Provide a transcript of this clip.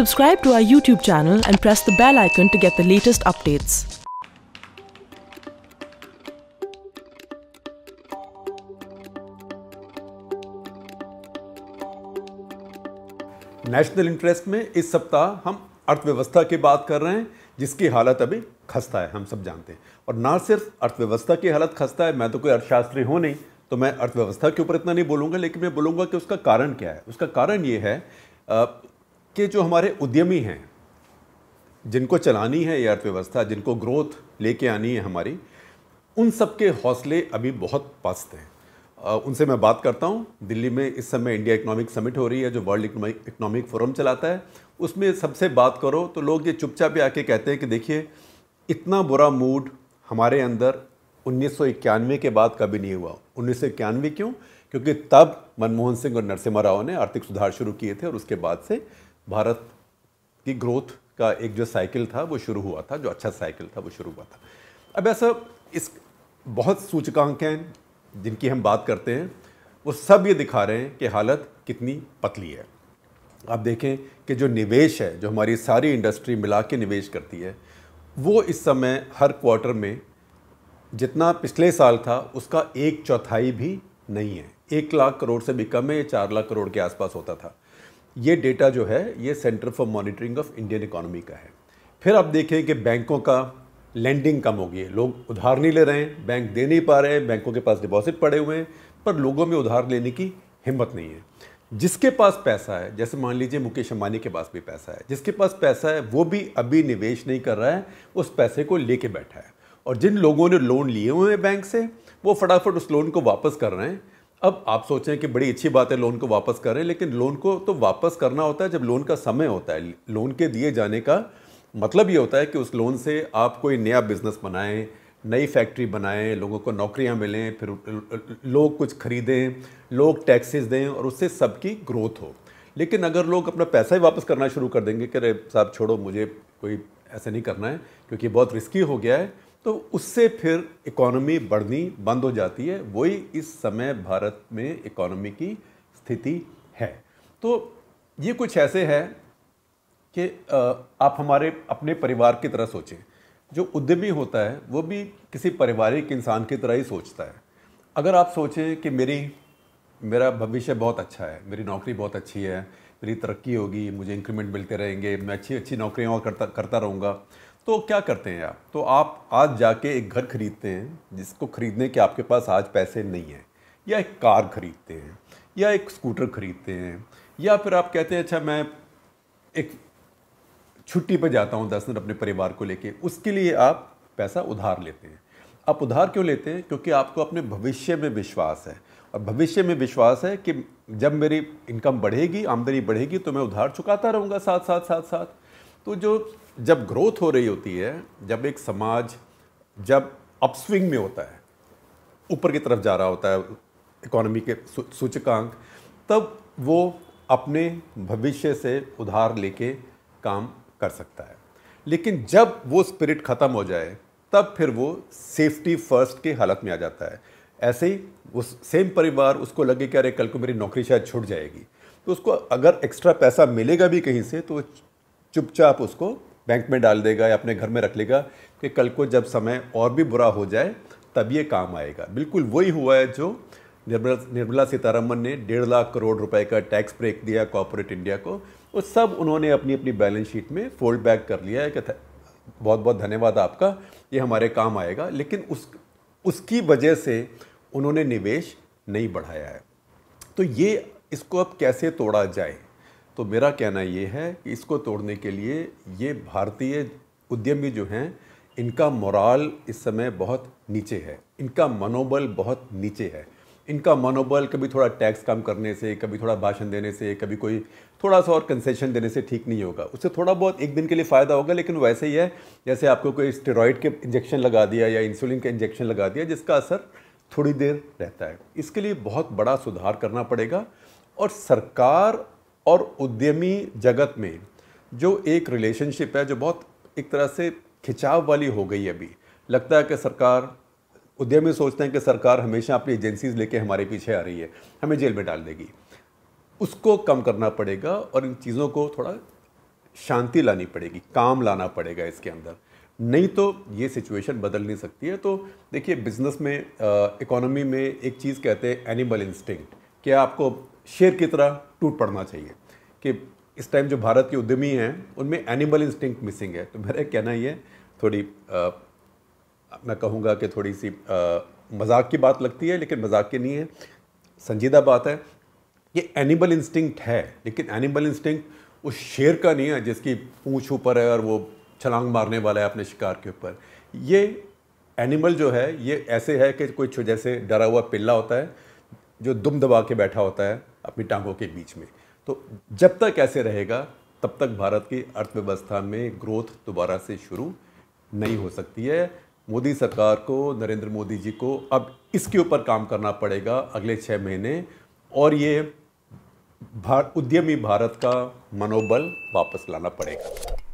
Subscribe to our YouTube channel and press the bell icon to get the latest updates. National interest में इस सप्ताह हम अर्थव्यवस्था की बात कर रहे हैं जिसकी हालत अभी खस्ता है हम सब जानते हैं और ना सिर्फ अर्थव्यवस्था की हालत खस्ता है मैं तो कोई अर्थशास्त्री हूँ नहीं तो मैं अर्थव्यवस्था के ऊपर इतना नहीं बोलूँगा लेकिन मैं बोलूँगा कि उसका कारण क्या है उसका कारण ये है कि जो हमारे उद्यमी हैं जिनको चलानी है ये अर्थव्यवस्था जिनको ग्रोथ लेके आनी है हमारी उन सब के हौसले अभी बहुत पस्त हैं उनसे मैं बात करता हूँ दिल्ली में इस समय इंडिया इकोनॉमिक समिट हो रही है जो वर्ल्ड इकोनॉमिक फोरम चलाता है उसमें सबसे बात करो तो लोग ये चुपचाप ही आके कहते हैं कि देखिए इतना बुरा मूड हमारे अंदर उन्नीस के बाद कभी नहीं हुआ उन्नीस क्यों क्योंकि तब मनमोहन सिंह और नरसिम्हा राव ने आर्थिक सुधार शुरू किए थे और उसके बाद से भारत की ग्रोथ का एक जो साइकिल था वो शुरू हुआ था जो अच्छा साइकिल था वो शुरू हुआ था अब ऐसा इस बहुत सूचकांक हैं जिनकी हम बात करते हैं वो सब ये दिखा रहे हैं कि हालत कितनी पतली है आप देखें कि जो निवेश है जो हमारी सारी इंडस्ट्री मिला के निवेश करती है वो इस समय हर क्वार्टर में जितना पिछले साल था उसका एक चौथाई भी नहीं है एक लाख करोड़ से भी कम है चार लाख करोड़ के आसपास होता था ये डेटा जो है ये centre for monitoring of Indian economy का है फिर आप देखें कि बैंकों का लैंडिंग कम हो गई है लोग उधार नहीं ले रहे हैं बैंक दे नहीं पा रहे हैं बैंकों के पास डिपॉजिट पड़े हुए हैं पर लोगों में उधार लेने की हिम्मत नहीं है जिसके पास पैसा है जैसे मान लीजिए मुकेश अंबानी के पास भी पैसा है जिसके पास पैसा है वो भी अभी निवेश नहीं कर रहा है उस पैसे को लेके बैठा है और जिन लोगों ने लोन लिए हुए हैं बैंक से वो फटाफट उस लोन को वापस कर रहे हैं अब आप सोचें कि बड़ी अच्छी बात है लोन को वापस करें लेकिन लोन को तो वापस करना होता है जब लोन का समय होता है लोन के दिए जाने का मतलब ये होता है कि उस लोन से आप कोई नया बिज़नेस बनाएं नई फैक्ट्री बनाएं लोगों को नौकरियां मिलें फिर लोग कुछ खरीदें लोग टैक्सेस दें और उससे सबकी ग्रोथ हो लेकिन अगर लोग अपना पैसा ही वापस करना शुरू कर देंगे कि अरे साहब छोड़ो मुझे कोई ऐसा नहीं करना है क्योंकि बहुत रिस्की हो गया है तो उससे फिर इकोनॉमी बढ़नी बंद हो जाती है वही इस समय भारत में इकोनॉमी की स्थिति है तो ये कुछ ऐसे है कि आप हमारे अपने परिवार की तरह सोचें जो उद्यमी होता है वो भी किसी पारिवारिक इंसान की तरह ही सोचता है अगर आप सोचें कि मेरी मेरा भविष्य बहुत अच्छा है मेरी नौकरी बहुत अच्छी है मेरी तरक्की होगी मुझे इंक्रीमेंट मिलते रहेंगे मैं अच्छी अच्छी नौकरियाँ और करता करता रहूँगा तो क्या करते हैं आप तो आप आज जाके एक घर खरीदते हैं जिसको खरीदने के आपके पास आज पैसे नहीं हैं या एक कार खरीदते हैं या एक स्कूटर खरीदते हैं या फिर आप कहते हैं अच्छा मैं एक छुट्टी पर जाता हूँ दस दिन अपने परिवार को लेके उसके लिए आप पैसा उधार लेते हैं आप उधार क्यों लेते हैं क्योंकि आपको अपने भविष्य में विश्वास है और भविष्य में विश्वास है कि जब मेरी इनकम बढ़ेगी आमदनी बढ़ेगी तो मैं उधार चुकाता रहूँगा साथ साथ साथ साथ तो जो जब ग्रोथ हो रही होती है जब एक समाज जब अपस्विंग में होता है ऊपर की तरफ जा रहा होता है इकोनॉमी के सूचकांक तब वो अपने भविष्य से उधार लेके काम कर सकता है लेकिन जब वो स्पिरिट ख़त्म हो जाए तब फिर वो सेफ्टी फर्स्ट के हालत में आ जाता है ऐसे ही उस सेम परिवार उसको लगे कि अरे कल को मेरी नौकरी शायद छूट जाएगी तो उसको अगर एक्स्ट्रा पैसा मिलेगा भी कहीं से तो चुपचाप उसको बैंक में डाल देगा या अपने घर में रख लेगा कि कल को जब समय और भी बुरा हो जाए तब ये काम आएगा बिल्कुल वही हुआ है जो निर्मला निर्मला सीतारमन ने डेढ़ लाख करोड़ रुपए का टैक्स ब्रेक दिया कॉरपोरेट इंडिया को वो सब उन्होंने अपनी अपनी बैलेंस शीट में फोल्ड बैक कर लिया है कि बहुत बहुत धन्यवाद आपका ये हमारे काम आएगा लेकिन उस उसकी वजह से उन्होंने निवेश नहीं बढ़ाया है तो ये इसको अब कैसे तोड़ा जाए तो मेरा कहना ये है कि इसको तोड़ने के लिए ये भारतीय उद्यमी जो हैं इनका मोराल इस समय बहुत नीचे है इनका मनोबल बहुत नीचे है इनका मनोबल कभी थोड़ा टैक्स कम करने से कभी थोड़ा भाषण देने से कभी कोई थोड़ा सा और कंसेशन देने से ठीक नहीं होगा उससे थोड़ा बहुत एक दिन के लिए फ़ायदा होगा लेकिन वैसे ही है जैसे आपको कोई स्टेरॉइड के इंजेक्शन लगा दिया या इंसुलिन का इंजेक्शन लगा दिया जिसका असर थोड़ी देर रहता है इसके लिए बहुत बड़ा सुधार करना पड़ेगा और सरकार और उद्यमी जगत में जो एक रिलेशनशिप है जो बहुत एक तरह से खिंचाव वाली हो गई अभी लगता है कि सरकार उद्यमी सोचते हैं कि सरकार हमेशा अपनी एजेंसीज लेके हमारे पीछे आ रही है हमें जेल में डाल देगी उसको कम करना पड़ेगा और इन चीज़ों को थोड़ा शांति लानी पड़ेगी काम लाना पड़ेगा इसके अंदर नहीं तो ये सिचुएशन बदल नहीं सकती है तो देखिए बिजनेस में इकोनॉमी में एक चीज़ कहते हैं एनिमल इंस्टिंक्ट क्या आपको शेर की तरह टूट पड़ना चाहिए कि इस टाइम जो भारत के उद्यमी हैं उनमें एनिमल इंस्टिंक्ट मिसिंग है तो मेरा कहना ये थोड़ी आ, मैं कहूँगा कि थोड़ी सी मजाक की बात लगती है लेकिन मजाक की नहीं है संजीदा बात है ये एनिमल इंस्टिंक्ट है लेकिन एनिमल इंस्टिंक्ट उस शेर का नहीं है जिसकी पूँछ ऊपर है और वो छलांग मारने वाला है अपने शिकार के ऊपर ये एनिमल जो है ये ऐसे है कि कोई जैसे डरा हुआ पिल्ला होता है जो दुम दबा के बैठा होता है अपनी टांगों के बीच में तो जब तक ऐसे रहेगा तब तक भारत की अर्थव्यवस्था में ग्रोथ दोबारा से शुरू नहीं हो सकती है मोदी सरकार को नरेंद्र मोदी जी को अब इसके ऊपर काम करना पड़ेगा अगले छः महीने और ये भार उद्यमी भारत का मनोबल वापस लाना पड़ेगा